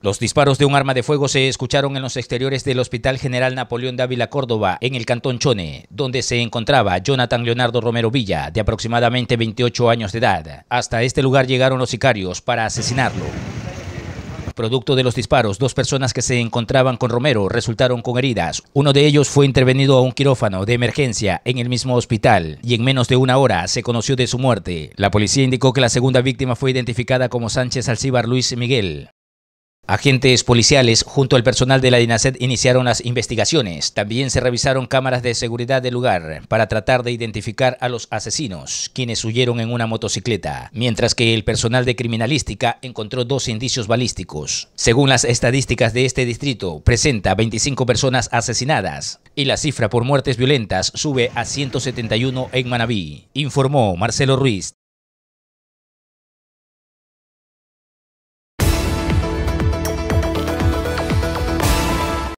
Los disparos de un arma de fuego se escucharon en los exteriores del Hospital General Napoleón Dávila Córdoba, en el Cantón Chone, donde se encontraba Jonathan Leonardo Romero Villa, de aproximadamente 28 años de edad. Hasta este lugar llegaron los sicarios para asesinarlo. Producto de los disparos, dos personas que se encontraban con Romero resultaron con heridas. Uno de ellos fue intervenido a un quirófano de emergencia en el mismo hospital y en menos de una hora se conoció de su muerte. La policía indicó que la segunda víctima fue identificada como Sánchez Alcíbar Luis Miguel, Agentes policiales junto al personal de la DINASET iniciaron las investigaciones. También se revisaron cámaras de seguridad del lugar para tratar de identificar a los asesinos, quienes huyeron en una motocicleta, mientras que el personal de criminalística encontró dos indicios balísticos. Según las estadísticas de este distrito, presenta 25 personas asesinadas y la cifra por muertes violentas sube a 171 en Manabí, informó Marcelo Ruiz.